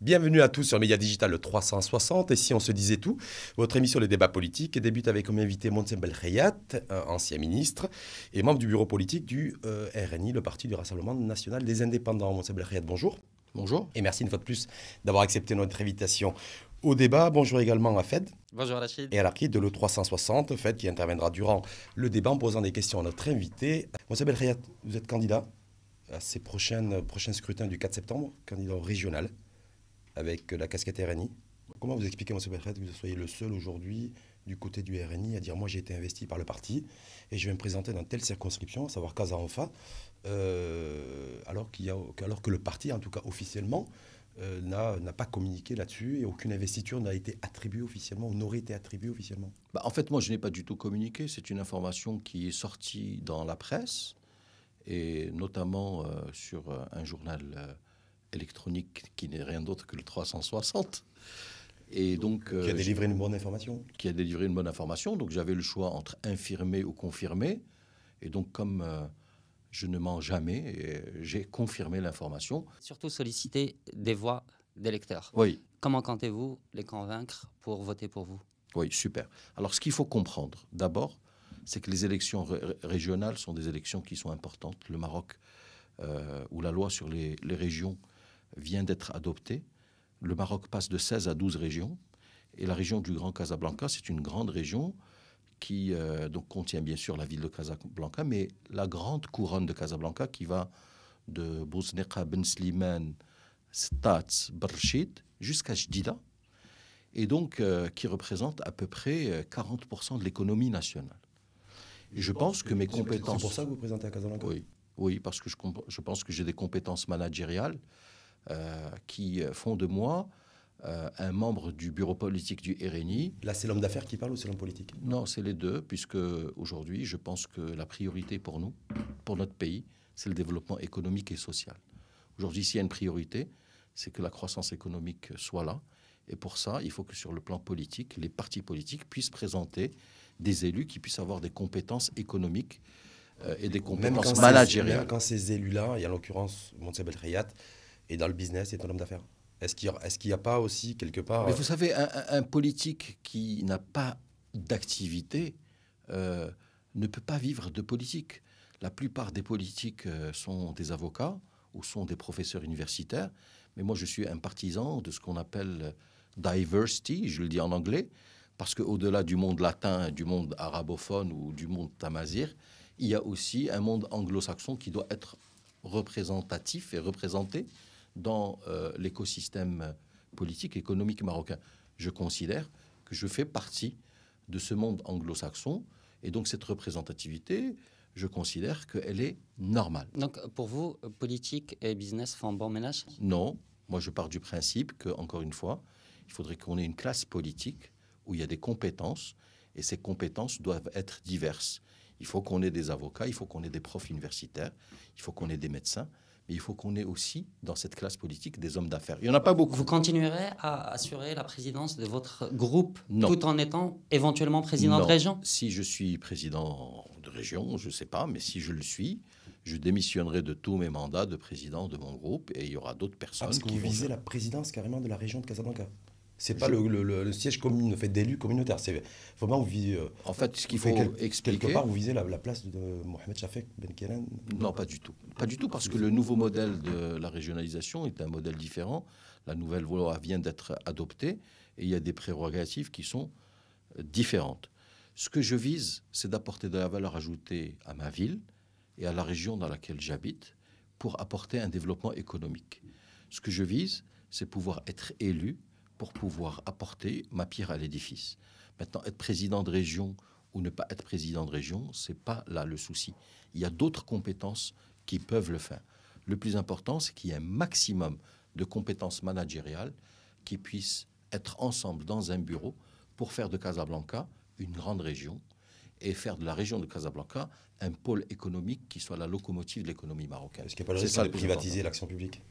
Bienvenue à tous sur Média Digital 360. Et si on se disait tout, votre émission Les débats politiques débute avec comme invité Monsem Belkhayat, euh, ancien ministre et membre du bureau politique du euh, RNI, le Parti du Rassemblement National des Indépendants. Monsem Belkhayat, bonjour. Bonjour. Et merci une fois de plus d'avoir accepté notre invitation au débat. Bonjour également à Fed. Bonjour Rachid. Et à l'archive de l'E360, Fed qui interviendra durant le débat en posant des questions à notre invité. Monsieur Belkhayat, vous êtes candidat à ces prochains, prochains scrutins du 4 septembre, candidat régional avec la casquette RNI. Comment vous expliquez, M. Belkhayat, que vous soyez le seul aujourd'hui du côté du RNI à dire moi j'ai été investi par le parti et je vais me présenter dans telle circonscription, à savoir Casa Enfa, euh, alors, alors que le parti, en tout cas officiellement, euh, n'a pas communiqué là-dessus et aucune investiture n'a été attribuée officiellement ou n'aurait été attribuée officiellement bah, En fait, moi, je n'ai pas du tout communiqué. C'est une information qui est sortie dans la presse et notamment euh, sur euh, un journal électronique qui n'est rien d'autre que le 360. Et donc, qui a délivré une bonne information. Qui a délivré une bonne information. Donc j'avais le choix entre infirmer ou confirmer. Et donc comme je ne mens jamais et j'ai confirmé l'information. Surtout solliciter des voix d'électeurs. Oui. Comment comptez-vous les convaincre pour voter pour vous Oui, super. Alors, ce qu'il faut comprendre, d'abord, c'est que les élections régionales sont des élections qui sont importantes. Le Maroc, euh, où la loi sur les, les régions vient d'être adoptée, le Maroc passe de 16 à 12 régions. Et la région du Grand Casablanca, c'est une grande région qui euh, donc contient bien sûr la ville de Casablanca, mais la grande couronne de Casablanca qui va de Bousneqa, Ben Slimane, Stats, Barshid, jusqu'à Jdida, et donc euh, qui représente à peu près 40% euh, de l'économie nationale. je, pense que, mes compétences. C'est pour ça que vous présentez à Casablanca Oui, oui parce que je, pense que j'ai des compétences managériales qui font de moi euh, un membre du bureau politique du RNI. Là, c'est l'homme d'affaires qui parle ou c'est l'homme politique Non, c'est les deux, puisque aujourd'hui, je pense que la priorité pour nous, pour notre pays, c'est le développement économique et social. Aujourd'hui, s'il y a une priorité, c'est que la croissance économique soit là. Et pour ça, il faut que sur le plan politique, les partis politiques puissent présenter des élus qui puissent avoir des compétences économiques euh, et des compétences même managériales. quand ces élus-là, et en l'occurrence Montsebel Rayat, est dans le business, est un homme d'affaires. Est-ce qu'il n'y a, pas aussi quelque part... vous savez, un, politique qui n'a pas d'activité euh, ne peut pas vivre de politique. La plupart des politiques euh, sont des avocats ou sont des professeurs universitaires, mais moi je suis un partisan de ce qu'on appelle diversity, je le dis en anglais, parce qu'au-delà du monde latin, du monde arabophone ou du monde tamazir, il y a aussi un monde anglo-saxon qui doit être représentatif et représenté dans euh, l'écosystème politique, économique marocain. Je considère que je fais partie de ce monde anglo-saxon et donc cette représentativité, je considère qu'elle est normale. Donc pour vous, politique et business font bon ménage Non, moi je pars du principe que, encore une fois, il faudrait qu'on ait une classe politique où il y a des compétences et ces compétences doivent être diverses. Il faut qu'on ait des avocats, il faut qu'on ait des profs universitaires, il faut qu'on ait des médecins, il faut qu'on ait aussi dans cette classe politique des hommes d'affaires. Il n'y en a pas beaucoup. Vous continuerez à assurer la présidence de votre groupe tout en étant éventuellement président de région Si je suis président de région, je ne sais pas, mais si je le suis, je démissionnerai de tous mes mandats de président de mon groupe et il y aura d'autres personnes. Ah, parce que qui vous visez la présidence carrément de la région de Casablanca c'est pas le, le, siège commune, fait d'élus communautaires. C'est vraiment vous euh, en fait, ce qu'il faut expliquer. Quelque part, vous visez la, place de Mohamed Chafek, Ben Non, pas du tout. Pas du tout, parce que le nouveau modèle de la régionalisation est un modèle différent. La nouvelle loi vient d'être adoptée et il y a des prérogatives qui sont euh, différentes. Ce que je vise, c'est d'apporter de la valeur ajoutée à ma ville et à la région dans laquelle j'habite pour apporter un développement économique. Ce que je vise, c'est pouvoir être élu pour pouvoir apporter ma pierre à l'édifice. Maintenant, être président de région ou ne pas être président de région, ce n'est pas là le souci. Il y a d'autres compétences qui peuvent le faire. Le plus important, c'est qu'il y ait un maximum de compétences managériales qui puissent être ensemble dans un bureau pour faire de Casablanca une grande région et faire de la région de Casablanca un pôle économique qui soit la locomotive de l'économie marocaine. Est-ce qu'il n'y a pas le de privatiser l'action publique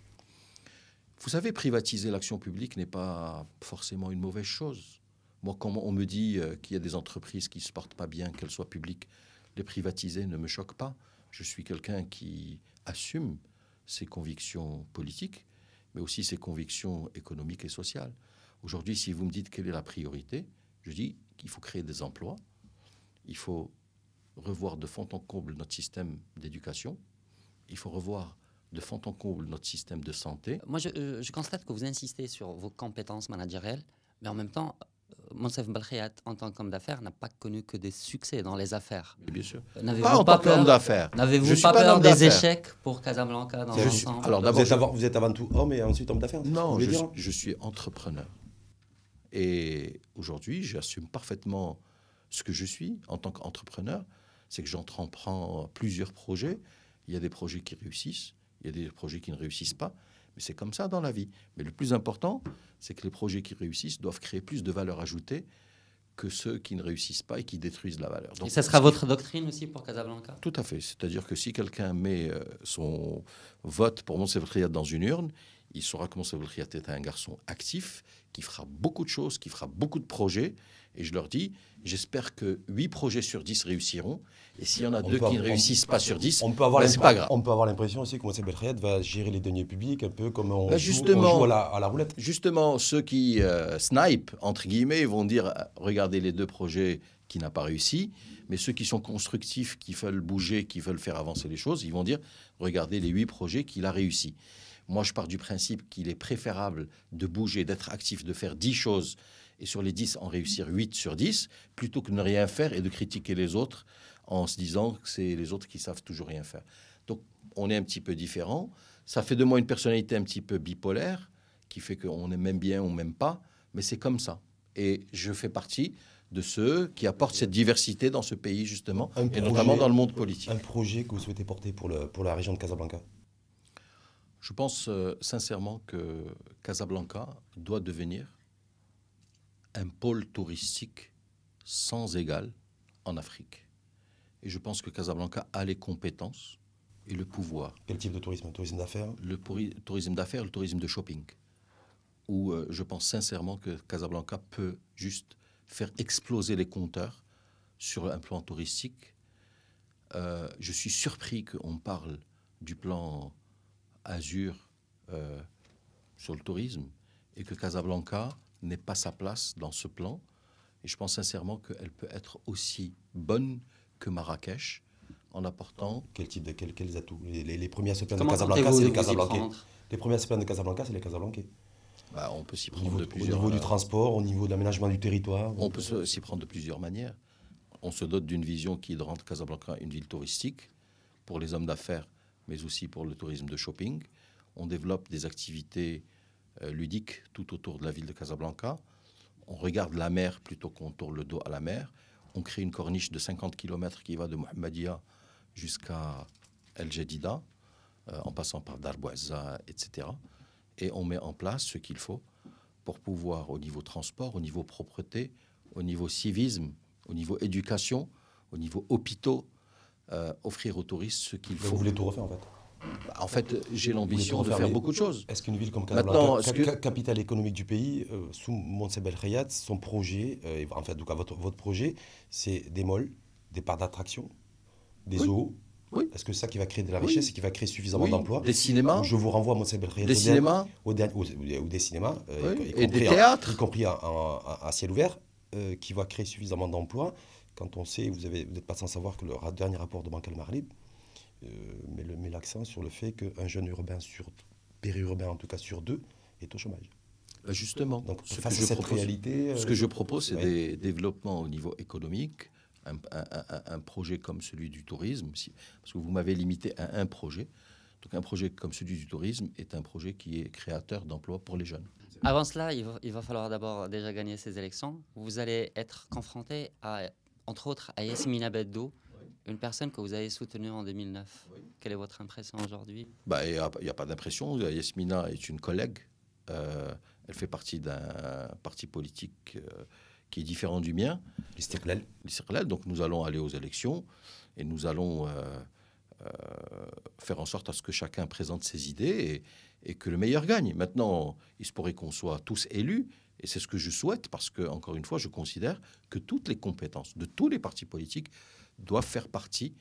vous savez, privatiser l'action publique n'est pas forcément une mauvaise chose. Moi, quand on me dit euh, qu'il y a des entreprises qui ne se portent pas bien, qu'elles soient publiques, les privatiser ne me choque pas. Je suis quelqu'un qui assume ses convictions politiques, mais aussi ses convictions économiques et sociales. Aujourd'hui, si vous me dites quelle est la priorité, je dis qu'il faut créer des emplois, il faut revoir de fond en comble notre système d'éducation, il faut revoir de fond en comble notre système de santé. Moi, euh, je, constate que vous insistez sur vos compétences managériales, mais en même temps, euh, Monsef Balkhayat, en tant qu'homme d'affaires, n'a pas connu que des succès dans les affaires. Bien sûr. Euh, n'avez-vous pas, peur d'affaires N'avez-vous pas, peur des échecs pour Casablanca dans l'ensemble Alors, vous, êtes avant, tout homme et ensuite homme d'affaires Non, je, je, suis entrepreneur. Et aujourd'hui, j'assume parfaitement ce que je suis en tant qu'entrepreneur. C'est que j'entreprends plusieurs projets. Il y a des projets qui réussissent, il y a des projets qui ne réussissent pas, mais c'est comme ça dans la vie. Mais le plus important, c'est que les projets qui réussissent doivent créer plus de valeur ajoutée que ceux qui ne réussissent pas et qui détruisent la valeur. Donc, et ça sera votre doctrine aussi pour Casablanca Tout à fait. C'est-à-dire que si quelqu'un met euh, son vote pour Monsefriat dans une urne, il saura que Monsefriat est un garçon actif, qui fera beaucoup de choses, qui fera beaucoup de projets, et je leur dis, j'espère que 8 projets sur 10 réussiront. Et s'il y en a deux qui ne réussissent pas sur 10, on peut avoir ben, pas grave. On peut avoir l'impression aussi que M. Beltrayade va gérer les deniers publics un peu comme on, ben, joue, à, la, roulette. Justement, ceux qui euh, snipe, entre guillemets, vont dire ah, regardez les deux projets qui n'ont pas réussi. Mais ceux qui sont constructifs, qui veulent bouger, qui veulent faire avancer les choses, ils vont dire regardez les 8 projets qu'il a réussi. Moi, je pars du principe qu'il est préférable de bouger, d'être actif, de faire 10 choses et sur les 10 en réussir 8 sur 10, plutôt que de ne rien faire et de critiquer les autres en se disant que c'est les autres qui savent toujours rien faire. Donc on est un petit peu différent. Ça fait de moi une personnalité un petit peu bipolaire, qui fait qu'on aime bien, ou même pas, mais c'est comme ça. Et je fais partie de ceux qui apportent cette diversité dans ce pays, justement, et notamment dans le monde politique. Un projet que vous souhaitez porter pour, le, pour la région de Casablanca Je pense euh, sincèrement que Casablanca doit devenir un pôle touristique sans égal en Afrique. Et je pense que Casablanca a les compétences et le pouvoir. Quel type de tourisme Le tourisme d'affaires Le tourisme d'affaires, le tourisme de shopping. Où euh, je pense sincèrement que Casablanca peut juste faire exploser les compteurs sur un plan touristique. Euh, je suis surpris qu'on parle du plan Azur euh, sur le tourisme et que Casablanca n'est pas sa place dans ce plan. Et je pense sincèrement qu'elle peut être aussi bonne que Marrakech en apportant. Quel type de quels atouts les, premières semaines de Casablanca, c'est les Casablancais. Les premières à de Casablanca, c'est les Casablancais. on peut s'y prendre de plusieurs. Au niveau du euh, transport, au niveau de l'aménagement du territoire. On peut s'y prendre de plusieurs manières. On se dote d'une vision qui rend Casablanca une ville touristique pour les hommes d'affaires, mais aussi pour le tourisme de shopping. On développe des activités euh, ludique tout autour de la ville de Casablanca. On regarde la mer plutôt qu'on tourne le dos à la mer. On crée une corniche de 50 km qui va de Mohammedia jusqu'à El Jadida, euh, en passant par Darboiza, etc. Et on met en place ce qu'il faut pour pouvoir, au niveau transport, au niveau propreté, au niveau civisme, au niveau éducation, au niveau hôpitaux, euh, offrir aux touristes ce qu'il faut. Vous voulez tout refaire en fait en fait, j'ai l'ambition de faire beaucoup de choses. Est-ce qu'une ville comme Casablanca, capitale économique du pays, euh, sous montsebel Khayat, son projet, euh, en fait, donc votre, votre projet, c'est des malls, des parcs d'attraction, des eaux zoos oui. Est-ce que c'est ça qui va créer de la richesse et qui va créer suffisamment oui. d'emplois Des cinémas Je vous renvoie à montsebel Des cinémas au, euh, des cinémas. et des théâtres. Y compris à, ciel ouvert, qui va créer suffisamment d'emplois. Quand on sait, vous n'êtes pas sans savoir que le dernier rapport de Banque Almarlib met, euh, met l'accent sur le fait qu'un jeune urbain, sur, périurbain en tout cas sur deux, est au chômage. Euh, justement, Donc, ce, face que, à je cette propose, réalité, euh, ce que je propose, c'est des développements au niveau économique, un, projet comme celui du tourisme, parce que vous m'avez limité à un projet. Donc un projet comme celui du tourisme est un projet qui est créateur d'emplois pour les jeunes. Avant cela, il va, falloir d'abord déjà gagner ces élections. Vous allez être confronté à, entre autres, à Yasmina Beddo, une personne que vous avez soutenue en 2009. Quelle est votre impression aujourd'hui bah, Il n'y a, pas d'impression. Yasmina est une collègue. Euh, elle fait partie d'un parti politique euh, qui est différent du mien. L'Istiklal. Donc nous allons aller aux élections et nous allons euh, faire en sorte à ce que chacun présente ses idées et, et que le meilleur gagne. Maintenant, il se pourrait qu'on soit tous élus, et c'est ce que je souhaite parce que, encore une fois, je considère que toutes les compétences de tous les partis politiques doivent faire partie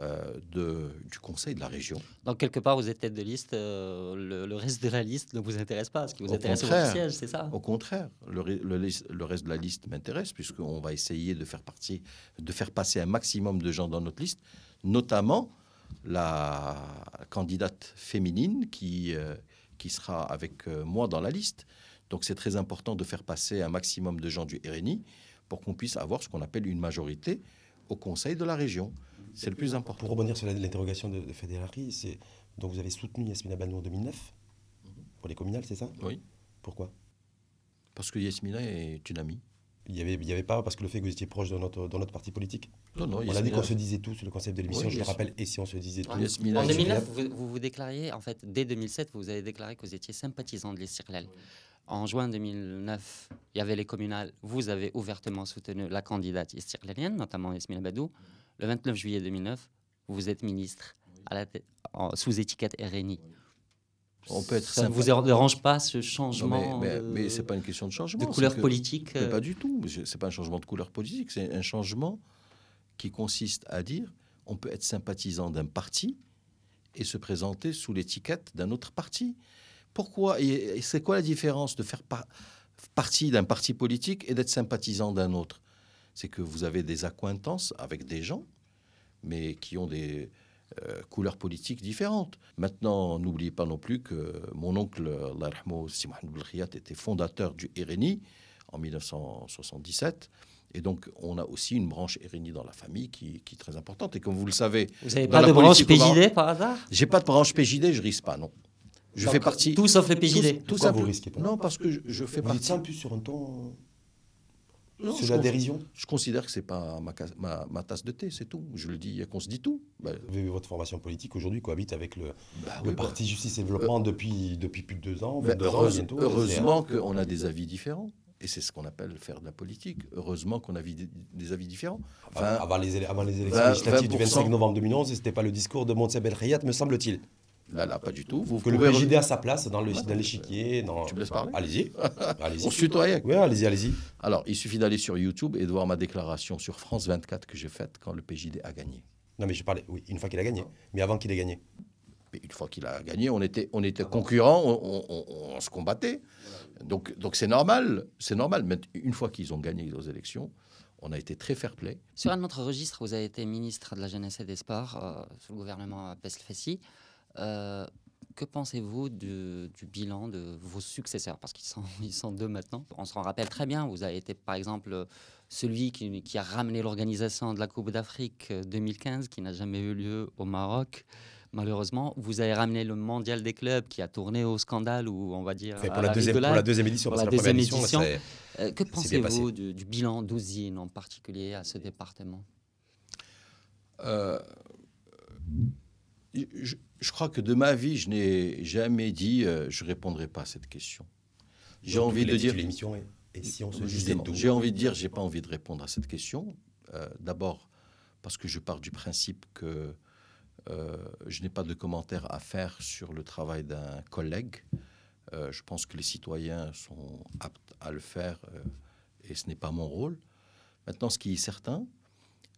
euh, de, du Conseil de la région. Donc, quelque part, vous êtes tête de liste, euh, le, reste de la liste ne vous intéresse pas. Ce qui vous intéresse, c'est votre siège, c'est ça Au contraire, le, reste de la liste m'intéresse, puisqu'on va essayer de faire, partie, de faire passer un maximum de gens dans notre liste, notamment la candidate féminine qui, euh, qui sera avec euh, moi dans la liste. Donc c'est très important de faire passer un maximum de gens du RNI pour qu'on puisse avoir ce qu'on appelle une majorité au conseil de la région. C'est le plus important. Pour rebondir sur l'interrogation de, de Federari, c'est donc vous avez soutenu Yasmina Banou en 2009 mhm. pour les communales, c'est ça Oui. Pourquoi Parce que Yasmina est une amie il n'y avait, y avait pas, parce que le fait que vous étiez proche de notre, dans notre parti politique. on a dit qu'on se disait tout sur le concept de l'émission, je le rappelle, et si on se disait ah, tout En 2009, vous, vous, déclariez, en fait, dès 2007, vous avez déclaré que vous étiez sympathisant de l'Estirlel. En juin 2009, il y avait les communales, vous avez ouvertement soutenu la candidate istiklalienne, notamment Yasmina Badou. Le 29 juillet 2009, vous êtes ministre à la sous étiquette RNI peut être ça ne vous er-, dérange pas ce changement Mais, euh, c'est pas une question de changement. De couleur politique euh Pas du tout. C'est pas un changement de couleur politique. C'est un changement qui consiste à dire on peut être sympathisant d'un parti et se présenter sous l'étiquette d'un autre parti. Pourquoi Et c'est quoi la différence de faire partie d'un parti politique et d'être sympathisant d'un autre C'est que vous avez des accointances avec des gens, mais qui ont des, euh, couleurs politiques différentes. Maintenant, n'oubliez pas non plus que mon oncle, l'Arhmo Simon était fondateur du RNI en 1977. Et donc, on a aussi une branche RNI dans la famille qui, est très importante. Et comme vous le savez. Vous n'avez pas de branche PJD par hasard J'ai pas de branche PJD, je risque pas, non. Je fais partie. Tout sauf fait PJD. Tout, ça, vous risquez pas Non, parce que je, fais partie. sur un ton c'est la dérision Je considère que ce n'est pas ma, tasse de thé, c'est tout. Je le dis qu'on se dit tout. Bah, vous avez votre formation politique aujourd'hui cohabite avec le, bah le bah. Parti Justice et Développement euh, depuis, depuis plus de deux ans. heureusement qu'on a des avis différents. Et c'est ce qu'on appelle faire de la politique. Heureusement qu'on a des avis différents. Enfin, avant, les, les, élections législatives du 25 novembre 2011, ce n'était pas le discours de Monseb El me semble-t-il. Là, pas du tout. que le PJD a sa place dans l'échiquier. Dans... Tu me laisses Allez-y. On se tutoie. Oui, allez-y, allez-y. Alors, il suffit d'aller sur YouTube et de voir ma déclaration sur France 24 que j'ai faite quand le PJD a gagné. Non, mais je parlais, oui, une fois qu'il a gagné, mais avant qu'il ait gagné. une fois qu'il a gagné, on était, on était concurrents, on, se combattait. Donc, donc c'est normal, c'est normal. Mais une fois qu'ils ont gagné les élections, on a été très fair-play. Sur un autre registre, vous avez été ministre de la Jeunesse et des Sports euh, sous le gouvernement Fessy. Euh, que pensez-vous du, bilan de vos successeurs Parce qu'ils sont, ils sont deux maintenant. On se rappelle très bien. Vous avez été, par exemple, celui qui, a ramené l'organisation de la Coupe d'Afrique 2015, euh, qui n'a jamais eu lieu au Maroc. Malheureusement, vous avez ramené le mondial des clubs qui a tourné au scandale, ou on va dire. pour, la, deuxième, édition, la, deuxième euh, que pensez-vous du, bilan d'Ousine en particulier à ce département euh je, crois que de ma vie, je n'ai jamais dit euh, je répondrai pas à cette question. J'ai envie de dire. L'émission et, et si on se J'ai envie de dire j'ai pas envie de répondre à cette question. Euh, d'abord parce que je pars du principe que euh, je n'ai pas de commentaires à faire sur le travail d'un collègue. je pense que les citoyens sont aptes à le faire et ce n'est pas mon rôle. Maintenant, ce qui est certain,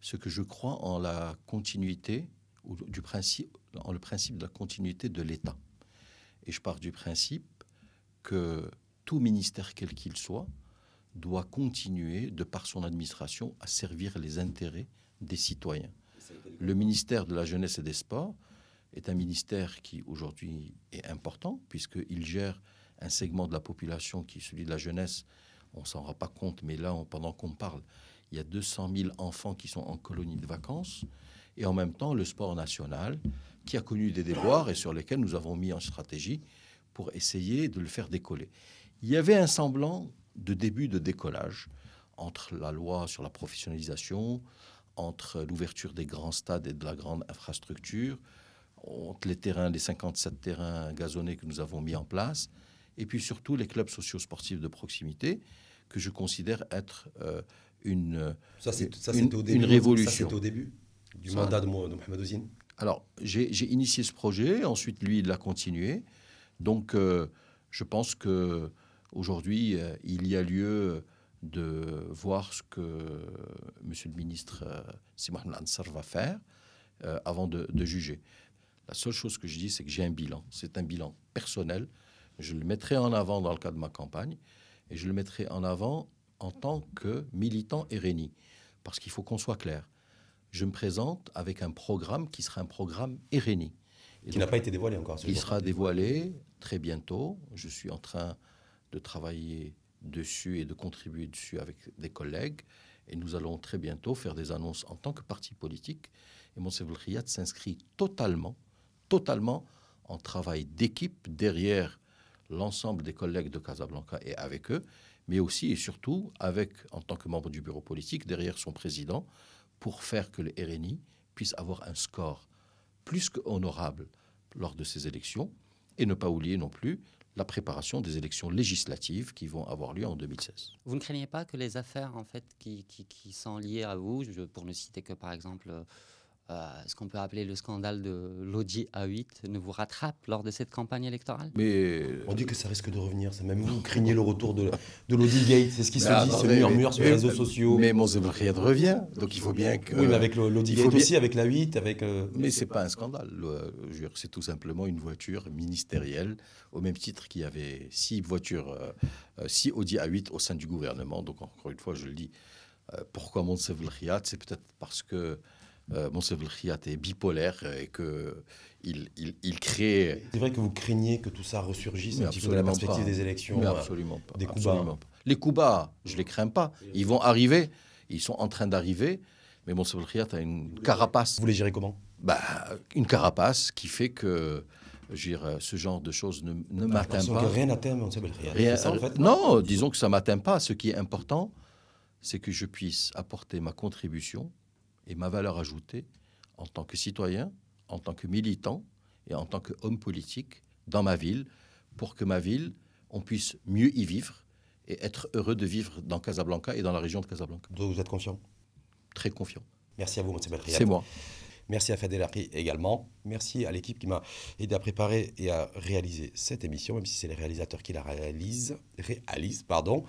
c'est que je crois en la continuité du principe, le principe de la continuité de l'État. Et je pars du principe que tout ministère, quel qu'il soit, doit continuer, de par son administration, à servir les intérêts des citoyens. Le ministère de la Jeunesse et des Sports est un ministère qui, aujourd'hui, est important, puisqu'il gère un segment de la population qui est celui de la jeunesse. On s'en rend pas compte, mais là, pendant qu'on parle, il y a 200 000 enfants qui sont en colonie de vacances et en même temps le sport national, qui a connu des déboires et sur lesquels nous avons mis en stratégie pour essayer de le faire décoller. Il y avait un semblant de début de décollage entre la loi sur la professionnalisation, entre l'ouverture des grands stades et de la grande infrastructure, entre les terrains, les 57 terrains gazonnés que nous avons mis en place, et puis surtout les clubs socio-sportifs de proximité, que je considère être euh, une, ça, ça, une, une révolution. au début du mandat de, Mohamed Ouzine Alors, j'ai initié ce projet, ensuite lui, il l'a continué. Donc, euh, je pense que aujourd'hui, euh, il y a lieu de voir ce que euh, Monsieur le ministre Simon Ansar va faire avant de, juger. La seule chose que je dis, c'est que j'ai un bilan. C'est un bilan personnel. Je le mettrai en avant dans le cadre de ma campagne et je le mettrai en avant en tant que militant Réni. Parce qu'il faut qu'on soit clair je me présente avec un programme qui sera un programme Eréni. qui n'a pas été dévoilé encore. Ce sera dévoilé très bientôt. Je suis en train de travailler dessus et de contribuer dessus avec des collègues. Et nous allons très bientôt faire des annonces en tant que parti politique. Et monsieur s'inscrit totalement, totalement en travail d'équipe derrière l'ensemble des collègues de Casablanca et avec eux, mais aussi et surtout avec, en tant que membre du bureau politique, derrière son président, pour faire que le RNI puisse avoir un score plus qu'honorable lors de ces élections et ne pas oublier non plus la préparation des élections législatives qui vont avoir lieu en 2016. Vous ne craignez pas que les affaires en fait, qui, sont liées à vous, pour ne citer que par exemple euh, ce qu'on peut appeler le scandale de l'Audi A8 ne vous rattrape lors de cette campagne électorale Mais euh, on dit que ça risque de revenir, ça même vous craignez le retour de, de l'Audi Gate, c'est ce qui se bah, dit, ce murmure sur les réseaux sociaux. Mais Riyad revient, donc il faut bien que. Oui, mais avec l'Audi Gate aussi, avec l'A8, avec. Euh, mais c'est pas un scandale, c'est tout simplement une voiture ministérielle, au même titre qu'il y avait six voitures, six Audi A8 au sein du gouvernement. Donc encore une fois, je le dis, pourquoi Riyad C'est peut-être parce que euh, Monsef est bipolaire euh, et que il, il, crée. C'est vrai que vous craignez que tout ça ressurgisse un petit la perspective des élections. Euh, absolument pas. Des Les coups bas, je les crains pas. Ils vont arriver. Ils sont en train d'arriver. Mais Monsef a une carapace. Vous les gérez comment bah, Une carapace qui fait que euh, ce genre de choses ne, ne bah, m'atteint pas. rien n'atteint Monsef en fait, non, disons que ça m'atteint pas. Ce qui est important, c'est que je puisse apporter ma contribution et ma valeur ajoutée en tant que citoyen, en tant que militant et en tant qu'homme politique dans ma ville, pour que ma ville, on puisse mieux y vivre et être heureux de vivre dans Casablanca et dans la région de Casablanca. Vous êtes confiant Très confiant. Merci à vous, M. Beltriat. C'est moi. Merci à Fadel également. Merci à l'équipe qui m'a aidé à préparer et à réaliser cette émission, même si c'est les réalisateurs qui la réalisent. Réalise, pardon.